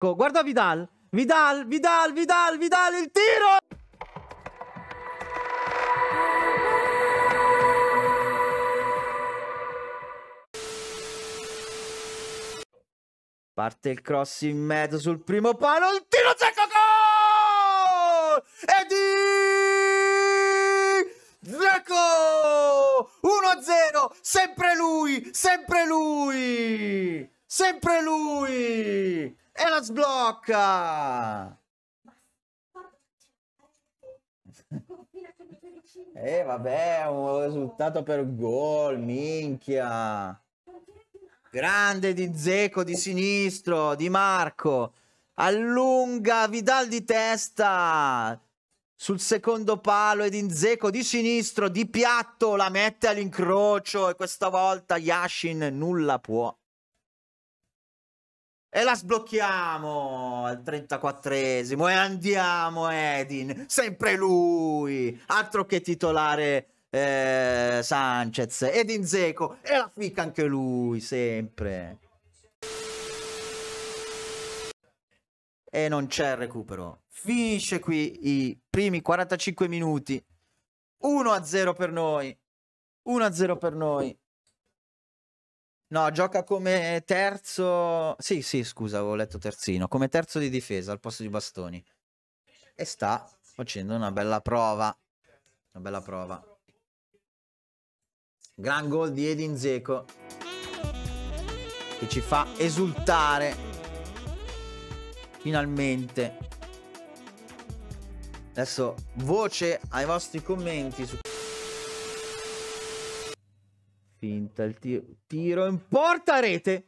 Ecco, guarda Vidal. Vidal, Vidal, Vidal, Vidal, il tiro! Parte il cross in mezzo sul primo palo, il tiro secco gol! E di Zecco! 1-0, sempre lui, sempre lui! Sempre lui! E la sblocca! eh vabbè, un risultato per gol, minchia. Grande di Zeco di sinistro, Di Marco. Allunga Vidal di testa. Sul secondo palo ed Inzeco di sinistro, di piatto, la mette all'incrocio e questa volta Yashin nulla può e la sblocchiamo al 34esimo e andiamo Edin, sempre lui, altro che titolare eh, Sanchez, Edin Zeco e la fica anche lui, sempre. E non c'è recupero. Finisce qui i primi 45 minuti. 1-0 per noi. 1-0 per noi. No, gioca come terzo. Sì, sì, scusa, avevo letto terzino. Come terzo di difesa al posto di Bastoni. E sta facendo una bella prova. Una bella prova. Gran gol di Edin Zeco. Che ci fa esultare. Finalmente. Adesso voce ai vostri commenti su Finta il tiro, tiro in porta rete.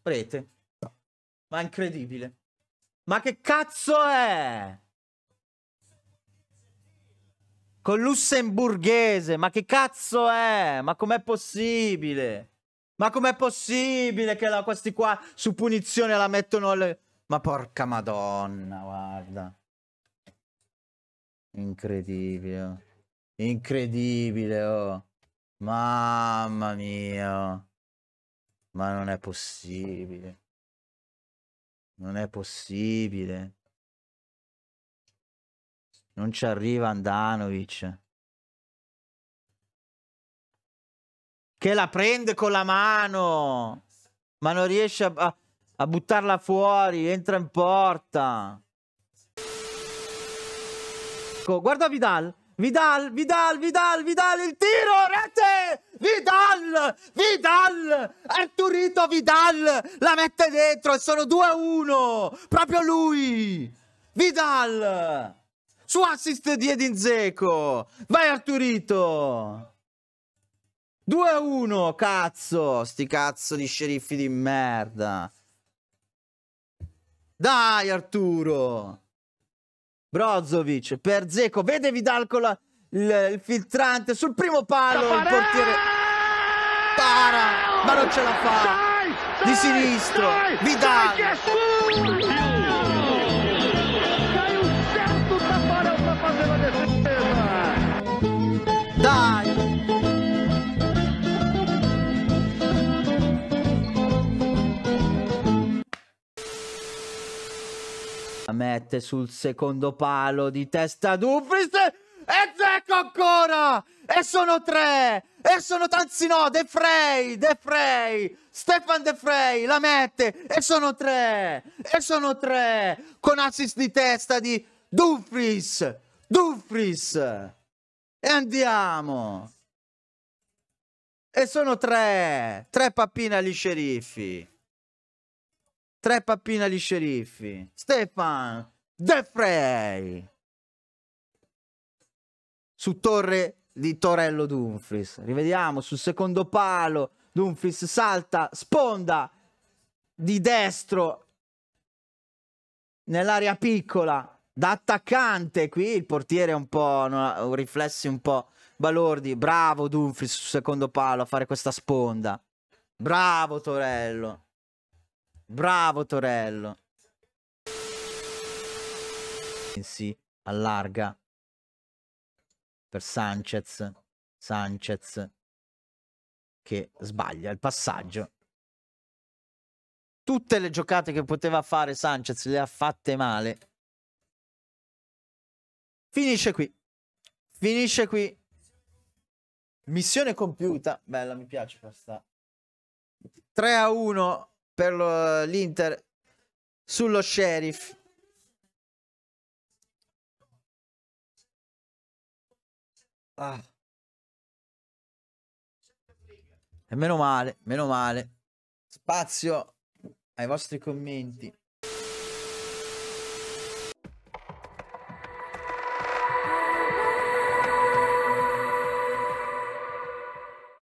Rete. Ma incredibile. Ma che cazzo è? Con lussemburghese, ma che cazzo è? Ma com'è possibile? Ma com'è possibile che la, questi qua su punizione la mettono alle... Ma porca madonna, guarda. Incredibile. Oh. Incredibile, oh. Mamma mia. Ma non è possibile. Non è possibile. Non ci arriva Andanovic. Che la prende con la mano. Ma non riesce a, a, a buttarla fuori. Entra in porta. Guarda Vidal. Vidal, Vidal, Vidal, Vidal, il tiro, rete! Vidal, Vidal, Arturito Vidal, la mette dentro e sono 2-1, proprio lui, Vidal, su assist di Edin Dzeko, vai Arturito, 2-1, cazzo, sti cazzo di sceriffi di merda, dai Arturo, Brozovic per Zeco. Vede Vidal con la, il, il, filtrante sul primo palo. Il portiere para, ma non ce la fa. Di sinistro, Vidal. mette sul secondo palo di testa Dumfries e Zecco ancora! E sono tre! E sono anzi no, De Frey, De Frey, Stefan De Frey la mette e sono tre! E sono tre! Con assist di testa di Dumfries! Dumfries! E andiamo! E sono tre! Tre pappine agli sceriffi! Tre pappina agli sceriffi. Stefan De Frey. Su torre di Torello Dumfries. Rivediamo sul secondo palo. Dumfries salta, sponda di destro nell'area piccola da attaccante. Qui il portiere è un po' un riflessi un po' balordi. Bravo Dumfries sul secondo palo a fare questa sponda. Bravo Torello. Bravo Torello. Sì, allarga. Per Sanchez. Sanchez. Che sbaglia il passaggio. Tutte le giocate che poteva fare Sanchez le ha fatte male. Finisce qui. Finisce qui. Missione compiuta. Bella, mi piace questa. 3 a 1 per l'Inter sullo Sheriff. Ah. E meno male, meno male. Spazio ai vostri commenti.